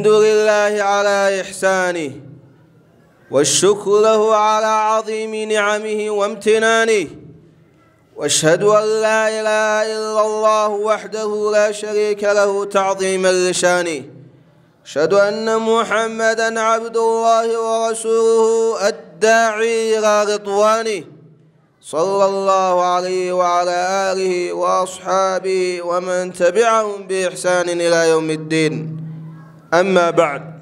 الحمد لله على إحسانه والشكر له على عظيم نعمه وامتنانه واشهد أن لا إله إلا الله وحده لا شريك له تعظيما لشانه أشهد أن محمدا عبد الله ورسوله الداعي إلى رضوانه صلى الله عليه وعلى آله وأصحابه ومن تبعهم بإحسان إلى يوم الدين أما بعد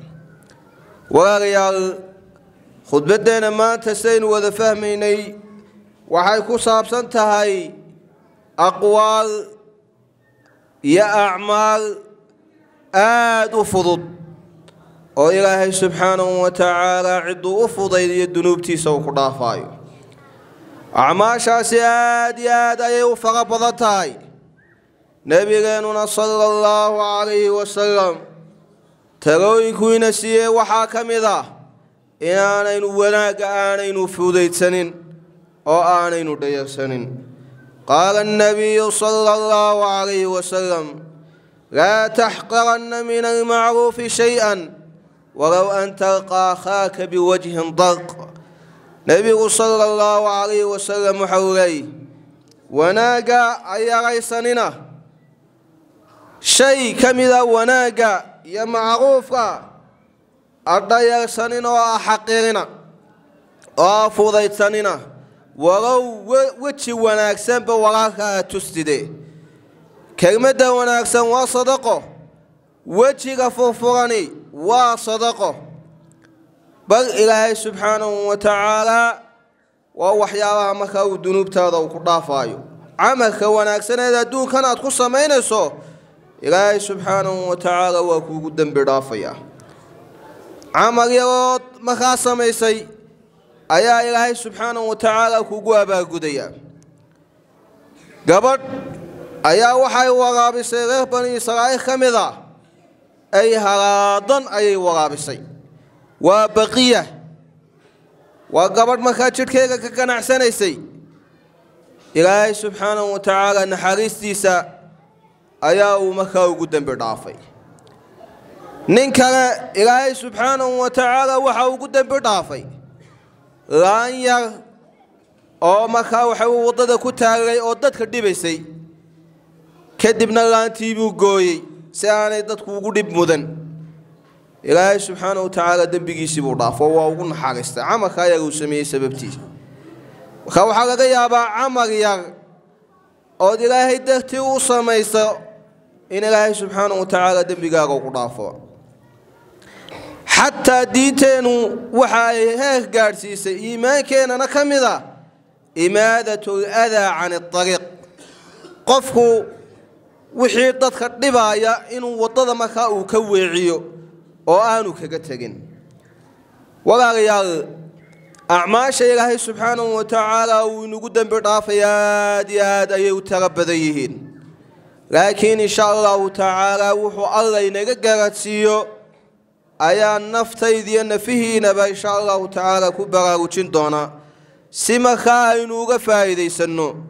وغيال خطبتنا ما تسين وذا فهميني وحيكو صابسان تهي أقوال يا أعمال آد وفضد وإلهي سبحانه وتعالى عد وفضد يدي الدنوب تيسو قرافاي أعماشا سياد ياد أيوفق بضتاي نبي صلى الله عليه وسلم تغوين كوين سيه وحا كميدا إن آنين وناك آنين فوديت سنين أو آنين دير سنين قال النبي صلى الله عليه وسلم لا تحقرن من المعروف شيئا ولو أن تلقى خاك بوجه ضرق نبي صلى الله عليه وسلم حولي وناك أي غيسننه shay ka mid a wanaagga iyo macruufka adhayarsanin oo a xaqiirina oo a fudaydsanina warow weji wanaagsanba waraarka a tustide kelmadda wanaagsan waa sadaqo wejiga furfurani waa sadaqo bal ilaahay subxaanahu wa tacaalaa waa waxyaabaha markaa uu dunuubtaada uu ku dhaafaayo camalka wanaagsaneed adduunkan aad ku samaynayso ilaahay subxaanahu wa watacaala waa kuugu dembi dhaafayaa camal yarood markaa samaysay ayaa ilaahay subxaanahu watacaala kuugu abaalgudayaa gabadh ayaa waxay waraabisay reer bani israa'iil ka mid a ah. ay haraadan ayay waraabisay waa baqiya waa gabadh markaa jidhkeega ka ganacsanaysay ilaahay subxaanahu watacaala naxariistiisa ayaa uu markaa ugu dembi dhaafay nin kale ilaahay subxaanahu wa tacaala waxa ugu dembi dhaafay laan yar oo markaa waxa waddada ku taagay oo dadka dhibaysay kadibna laantii buu gooyey si aanay dadku ugu dhib mudan ilaahay subxaanahu wa tacaala dembigiisii buu dhaafo waa ugu naxariistay camalka ayaga uu sameeyey sababtiisa marka waxaa laga yaabaa camal yar ood ilaahay dartii u samaysa in ilaahay subxaanahu watacaala dembigaaga ku dhaafo xataa diinteennu waxa ay heeg gaadhsiisay iimaankeenana ka mid a imaadatu ladaa can adariiq qofku wixii dadka dhibaaya inuu waddada markaa uu ka weeciyo oo aanu kaga tegin walaalayaal acmaasha ilaahay subxaanahu wa watacaala uu inagu dembi dhaafay aad iyo aad ayay u tala badan yihiin laakiin insha allahu tacaalaa wuxuu alla inaga garadsiiyo ayaa naftaydiiyo nafihiinaba insha allahu tacaala ku baraarujin doonaa si markaa aynu uga faa'iidaysanno